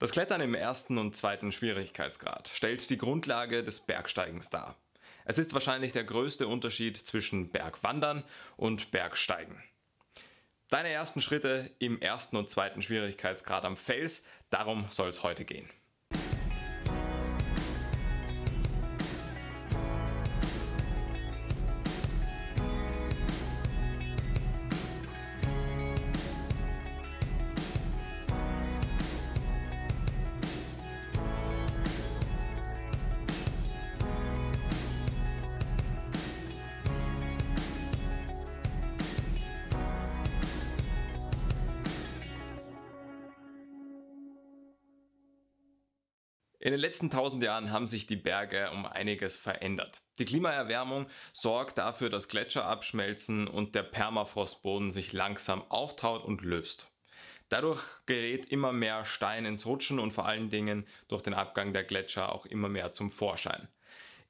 Das Klettern im ersten und zweiten Schwierigkeitsgrad stellt die Grundlage des Bergsteigens dar. Es ist wahrscheinlich der größte Unterschied zwischen Bergwandern und Bergsteigen. Deine ersten Schritte im ersten und zweiten Schwierigkeitsgrad am Fels, darum soll es heute gehen. In den letzten tausend Jahren haben sich die Berge um einiges verändert. Die Klimaerwärmung sorgt dafür, dass Gletscher abschmelzen und der Permafrostboden sich langsam auftaut und löst. Dadurch gerät immer mehr Stein ins Rutschen und vor allen Dingen durch den Abgang der Gletscher auch immer mehr zum Vorschein.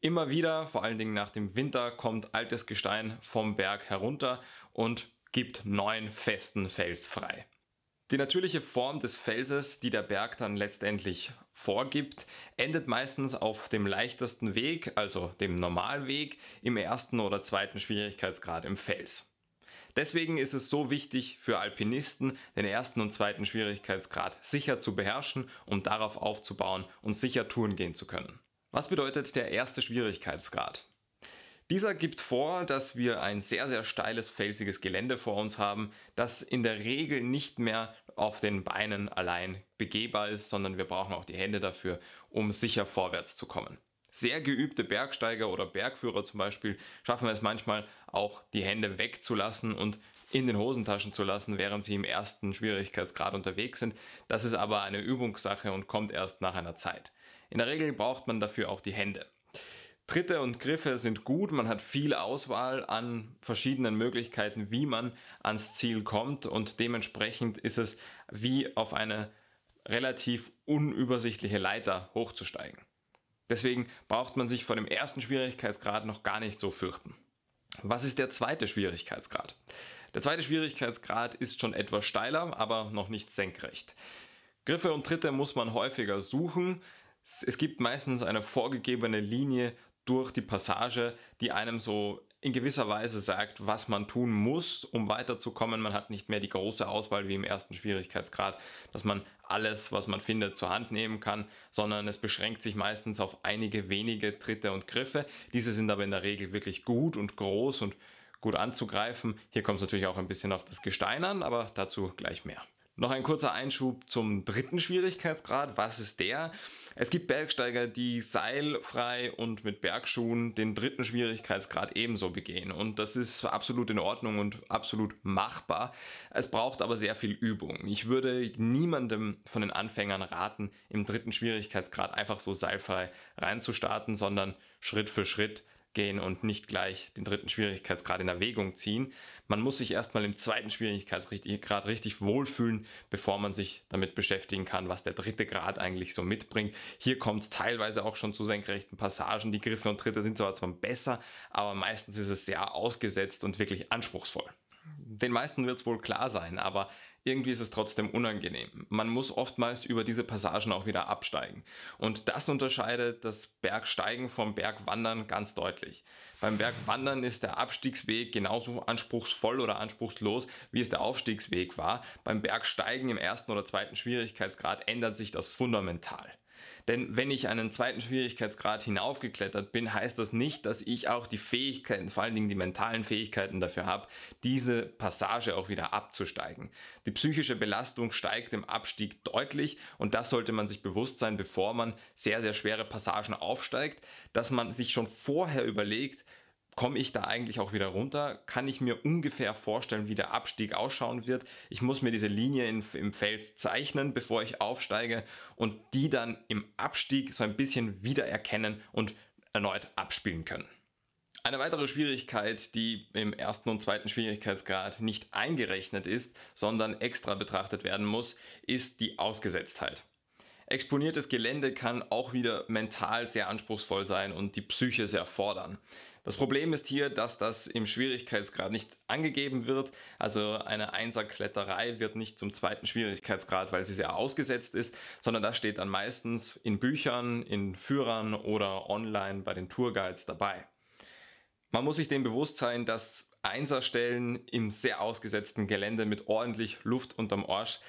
Immer wieder, vor allen Dingen nach dem Winter, kommt altes Gestein vom Berg herunter und gibt neuen festen Fels frei. Die natürliche Form des Felses, die der Berg dann letztendlich vorgibt, endet meistens auf dem leichtesten Weg, also dem Normalweg, im ersten oder zweiten Schwierigkeitsgrad im Fels. Deswegen ist es so wichtig für Alpinisten, den ersten und zweiten Schwierigkeitsgrad sicher zu beherrschen, um darauf aufzubauen und sicher Touren gehen zu können. Was bedeutet der erste Schwierigkeitsgrad? Dieser gibt vor, dass wir ein sehr, sehr steiles, felsiges Gelände vor uns haben, das in der Regel nicht mehr auf den Beinen allein begehbar ist, sondern wir brauchen auch die Hände dafür, um sicher vorwärts zu kommen. Sehr geübte Bergsteiger oder Bergführer zum Beispiel schaffen es manchmal auch die Hände wegzulassen und in den Hosentaschen zu lassen, während sie im ersten Schwierigkeitsgrad unterwegs sind. Das ist aber eine Übungssache und kommt erst nach einer Zeit. In der Regel braucht man dafür auch die Hände. Tritte und Griffe sind gut, man hat viel Auswahl an verschiedenen Möglichkeiten, wie man ans Ziel kommt und dementsprechend ist es wie auf eine relativ unübersichtliche Leiter hochzusteigen. Deswegen braucht man sich vor dem ersten Schwierigkeitsgrad noch gar nicht so fürchten. Was ist der zweite Schwierigkeitsgrad? Der zweite Schwierigkeitsgrad ist schon etwas steiler, aber noch nicht senkrecht. Griffe und Tritte muss man häufiger suchen. Es gibt meistens eine vorgegebene Linie, durch die Passage, die einem so in gewisser Weise sagt, was man tun muss, um weiterzukommen. Man hat nicht mehr die große Auswahl wie im ersten Schwierigkeitsgrad, dass man alles, was man findet, zur Hand nehmen kann, sondern es beschränkt sich meistens auf einige wenige Tritte und Griffe. Diese sind aber in der Regel wirklich gut und groß und gut anzugreifen. Hier kommt es natürlich auch ein bisschen auf das Gestein an, aber dazu gleich mehr. Noch ein kurzer Einschub zum dritten Schwierigkeitsgrad. Was ist der? Es gibt Bergsteiger, die seilfrei und mit Bergschuhen den dritten Schwierigkeitsgrad ebenso begehen. Und das ist absolut in Ordnung und absolut machbar. Es braucht aber sehr viel Übung. Ich würde niemandem von den Anfängern raten, im dritten Schwierigkeitsgrad einfach so seilfrei reinzustarten, sondern Schritt für Schritt gehen und nicht gleich den dritten Schwierigkeitsgrad in Erwägung ziehen. Man muss sich erstmal im zweiten Schwierigkeitsgrad richtig wohlfühlen, bevor man sich damit beschäftigen kann, was der dritte Grad eigentlich so mitbringt. Hier kommt es teilweise auch schon zu senkrechten Passagen. Die Griffe und Tritte sind zwar zwar besser, aber meistens ist es sehr ausgesetzt und wirklich anspruchsvoll den meisten wird es wohl klar sein, aber irgendwie ist es trotzdem unangenehm. Man muss oftmals über diese Passagen auch wieder absteigen. Und das unterscheidet das Bergsteigen vom Bergwandern ganz deutlich. Beim Bergwandern ist der Abstiegsweg genauso anspruchsvoll oder anspruchslos, wie es der Aufstiegsweg war. Beim Bergsteigen im ersten oder zweiten Schwierigkeitsgrad ändert sich das fundamental. Denn wenn ich einen zweiten Schwierigkeitsgrad hinaufgeklettert bin, heißt das nicht, dass ich auch die Fähigkeiten, vor allen Dingen die mentalen Fähigkeiten dafür habe, diese Passage auch wieder abzusteigen. Die psychische Belastung steigt im Abstieg deutlich und das sollte man sich bewusst sein, bevor man sehr, sehr schwere Passagen aufsteigt, dass man sich schon vorher überlegt, komme ich da eigentlich auch wieder runter? Kann ich mir ungefähr vorstellen, wie der Abstieg ausschauen wird? Ich muss mir diese Linie in, im Fels zeichnen, bevor ich aufsteige und die dann im Abstieg so ein bisschen wiedererkennen und erneut abspielen können. Eine weitere Schwierigkeit, die im ersten und zweiten Schwierigkeitsgrad nicht eingerechnet ist, sondern extra betrachtet werden muss, ist die Ausgesetztheit. Exponiertes Gelände kann auch wieder mental sehr anspruchsvoll sein und die Psyche sehr fordern. Das Problem ist hier, dass das im Schwierigkeitsgrad nicht angegeben wird. Also eine Einserkletterei wird nicht zum zweiten Schwierigkeitsgrad, weil sie sehr ausgesetzt ist, sondern das steht dann meistens in Büchern, in Führern oder online bei den Tourguides dabei. Man muss sich dem bewusst sein, dass Einserstellen im sehr ausgesetzten Gelände mit ordentlich Luft unterm Arsch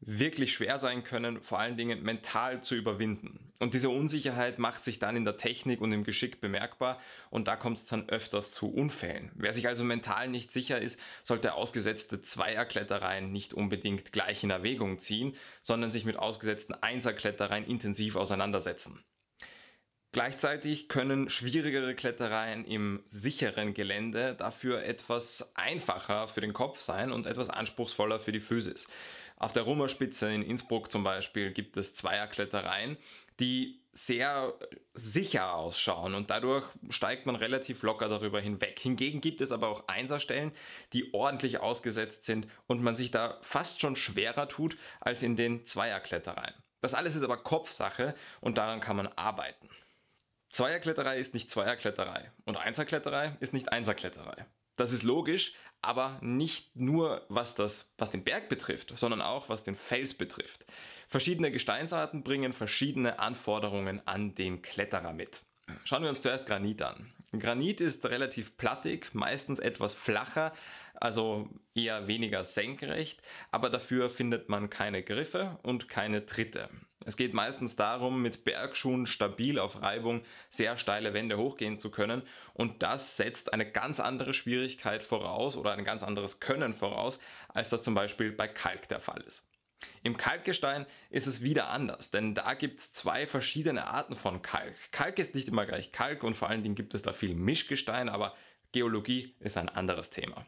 wirklich schwer sein können, vor allen Dingen mental zu überwinden. Und diese Unsicherheit macht sich dann in der Technik und im Geschick bemerkbar und da kommt es dann öfters zu Unfällen. Wer sich also mental nicht sicher ist, sollte ausgesetzte Zweierklettereien nicht unbedingt gleich in Erwägung ziehen, sondern sich mit ausgesetzten Einserklettereien intensiv auseinandersetzen. Gleichzeitig können schwierigere Klettereien im sicheren Gelände dafür etwas einfacher für den Kopf sein und etwas anspruchsvoller für die Physis. Auf der Rummerspitze in Innsbruck zum Beispiel gibt es Zweierklettereien, die sehr sicher ausschauen und dadurch steigt man relativ locker darüber hinweg. Hingegen gibt es aber auch Einserstellen, die ordentlich ausgesetzt sind und man sich da fast schon schwerer tut als in den Zweierklettereien. Das alles ist aber Kopfsache und daran kann man arbeiten. Zweierkletterei ist nicht Zweierkletterei und Einserkletterei ist nicht Einserkletterei. Das ist logisch, aber nicht nur was, das, was den Berg betrifft, sondern auch was den Fels betrifft. Verschiedene Gesteinsarten bringen verschiedene Anforderungen an den Kletterer mit. Schauen wir uns zuerst Granit an. Granit ist relativ plattig, meistens etwas flacher, also eher weniger senkrecht, aber dafür findet man keine Griffe und keine Tritte. Es geht meistens darum, mit Bergschuhen stabil auf Reibung sehr steile Wände hochgehen zu können und das setzt eine ganz andere Schwierigkeit voraus oder ein ganz anderes Können voraus, als das zum Beispiel bei Kalk der Fall ist. Im Kalkgestein ist es wieder anders, denn da gibt es zwei verschiedene Arten von Kalk. Kalk ist nicht immer gleich Kalk und vor allen Dingen gibt es da viel Mischgestein, aber Geologie ist ein anderes Thema.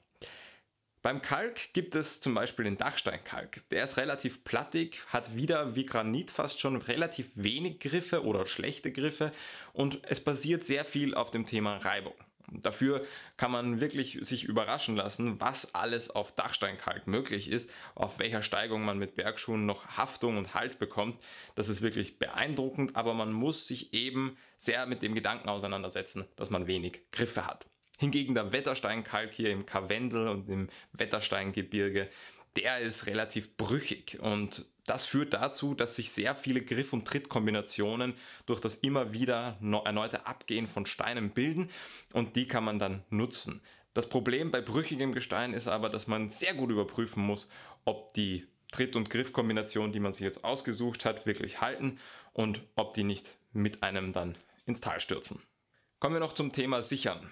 Beim Kalk gibt es zum Beispiel den Dachsteinkalk. Der ist relativ plattig, hat wieder wie Granit fast schon relativ wenig Griffe oder schlechte Griffe und es basiert sehr viel auf dem Thema Reibung. Dafür kann man wirklich sich überraschen lassen, was alles auf Dachsteinkalk möglich ist, auf welcher Steigung man mit Bergschuhen noch Haftung und Halt bekommt. Das ist wirklich beeindruckend, aber man muss sich eben sehr mit dem Gedanken auseinandersetzen, dass man wenig Griffe hat. Hingegen der Wettersteinkalk hier im Karwendel und im Wettersteingebirge der ist relativ brüchig und das führt dazu, dass sich sehr viele Griff- und Trittkombinationen durch das immer wieder erneute Abgehen von Steinen bilden und die kann man dann nutzen. Das Problem bei brüchigem Gestein ist aber, dass man sehr gut überprüfen muss, ob die Tritt- und Griffkombination, die man sich jetzt ausgesucht hat, wirklich halten und ob die nicht mit einem dann ins Tal stürzen. Kommen wir noch zum Thema Sichern.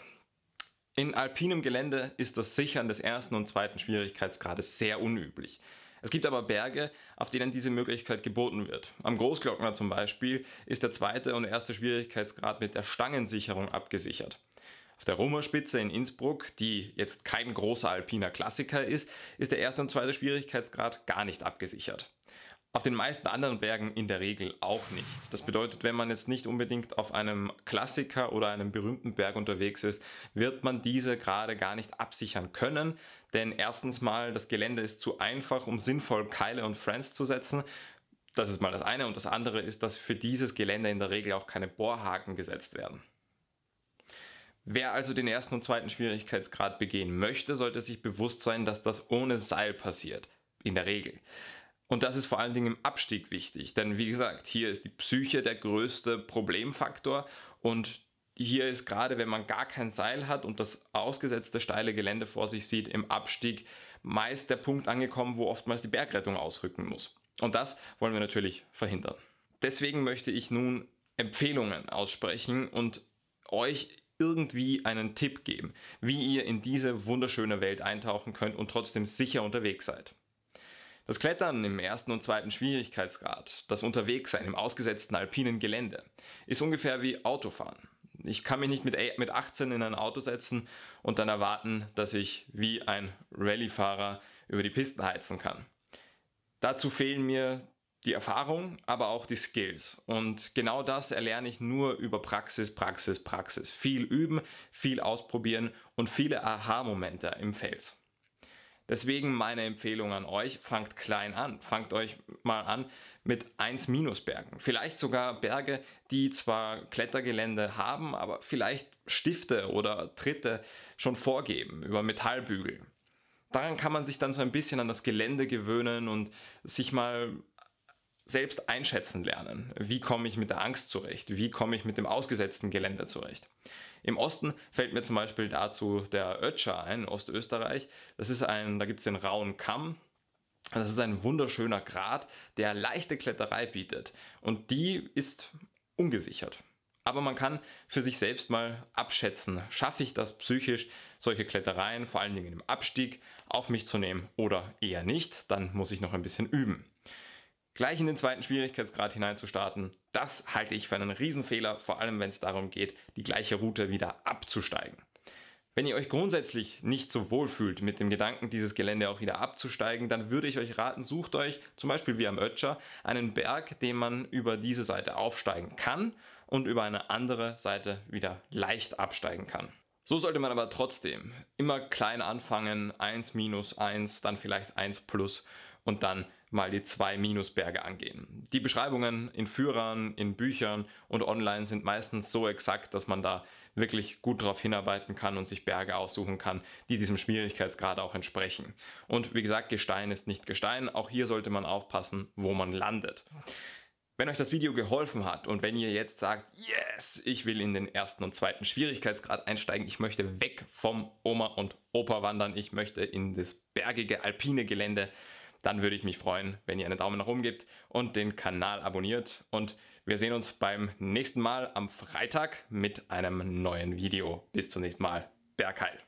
In alpinem Gelände ist das Sichern des ersten und zweiten Schwierigkeitsgrades sehr unüblich. Es gibt aber Berge, auf denen diese Möglichkeit geboten wird. Am Großglockner zum Beispiel ist der zweite und erste Schwierigkeitsgrad mit der Stangensicherung abgesichert. Auf der Römerspitze in Innsbruck, die jetzt kein großer alpiner Klassiker ist, ist der erste und zweite Schwierigkeitsgrad gar nicht abgesichert. Auf den meisten anderen Bergen in der Regel auch nicht. Das bedeutet, wenn man jetzt nicht unbedingt auf einem Klassiker oder einem berühmten Berg unterwegs ist, wird man diese gerade gar nicht absichern können. Denn erstens mal, das Gelände ist zu einfach, um sinnvoll Keile und Friends zu setzen. Das ist mal das eine. Und das andere ist, dass für dieses Gelände in der Regel auch keine Bohrhaken gesetzt werden. Wer also den ersten und zweiten Schwierigkeitsgrad begehen möchte, sollte sich bewusst sein, dass das ohne Seil passiert. In der Regel. Und das ist vor allen Dingen im Abstieg wichtig, denn wie gesagt, hier ist die Psyche der größte Problemfaktor und hier ist gerade, wenn man gar kein Seil hat und das ausgesetzte steile Gelände vor sich sieht, im Abstieg meist der Punkt angekommen, wo oftmals die Bergrettung ausrücken muss. Und das wollen wir natürlich verhindern. Deswegen möchte ich nun Empfehlungen aussprechen und euch irgendwie einen Tipp geben, wie ihr in diese wunderschöne Welt eintauchen könnt und trotzdem sicher unterwegs seid. Das Klettern im ersten und zweiten Schwierigkeitsgrad, das Unterwegssein im ausgesetzten alpinen Gelände, ist ungefähr wie Autofahren. Ich kann mich nicht mit, 18 äh, in ein Auto setzen und dann erwarten, dass ich wie ein Rallyefahrer über die Pisten heizen kann. Dazu fehlen mir die Erfahrung, aber auch die Skills. Und genau das erlerne ich nur über Praxis, Praxis, Praxis. Viel üben, viel ausprobieren und viele Aha-Momente im Fels. Deswegen meine Empfehlung an euch, fangt klein an. Fangt euch mal an mit 1- Bergen. Vielleicht sogar Berge, die zwar Klettergelände haben, aber vielleicht Stifte oder Tritte schon vorgeben über Metallbügel. Daran kann man sich dann so ein bisschen an das Gelände gewöhnen und sich mal selbst einschätzen lernen. Wie komme ich mit der Angst zurecht? Wie komme ich mit dem ausgesetzten Gelände zurecht? Im Osten fällt mir zum Beispiel dazu der Ötscher ein, Ostösterreich. Das ist ein, da gibt es den rauen Kamm. Das ist ein wunderschöner Grat, der leichte Kletterei bietet. Und die ist ungesichert. Aber man kann für sich selbst mal abschätzen, schaffe ich das psychisch, solche Klettereien, vor allen Dingen im Abstieg, auf mich zu nehmen oder eher nicht. Dann muss ich noch ein bisschen üben gleich in den zweiten Schwierigkeitsgrad hineinzustarten, das halte ich für einen Riesenfehler, vor allem wenn es darum geht, die gleiche Route wieder abzusteigen. Wenn ihr euch grundsätzlich nicht so wohl fühlt mit dem Gedanken, dieses Gelände auch wieder abzusteigen, dann würde ich euch raten, sucht euch, zum Beispiel wie am Ötscher, einen Berg, den man über diese Seite aufsteigen kann und über eine andere Seite wieder leicht absteigen kann. So sollte man aber trotzdem immer klein anfangen, 1 minus 1, dann vielleicht 1 plus und dann mal die zwei Minusberge angehen. Die Beschreibungen in Führern, in Büchern und online sind meistens so exakt, dass man da wirklich gut drauf hinarbeiten kann und sich Berge aussuchen kann, die diesem Schwierigkeitsgrad auch entsprechen. Und wie gesagt, Gestein ist nicht Gestein, auch hier sollte man aufpassen, wo man landet. Wenn euch das Video geholfen hat und wenn ihr jetzt sagt, yes, ich will in den ersten und zweiten Schwierigkeitsgrad einsteigen, ich möchte weg vom Oma und Opa wandern, ich möchte in das bergige alpine Gelände dann würde ich mich freuen, wenn ihr einen Daumen nach oben gebt und den Kanal abonniert. Und wir sehen uns beim nächsten Mal am Freitag mit einem neuen Video. Bis zum nächsten Mal. Bergheil.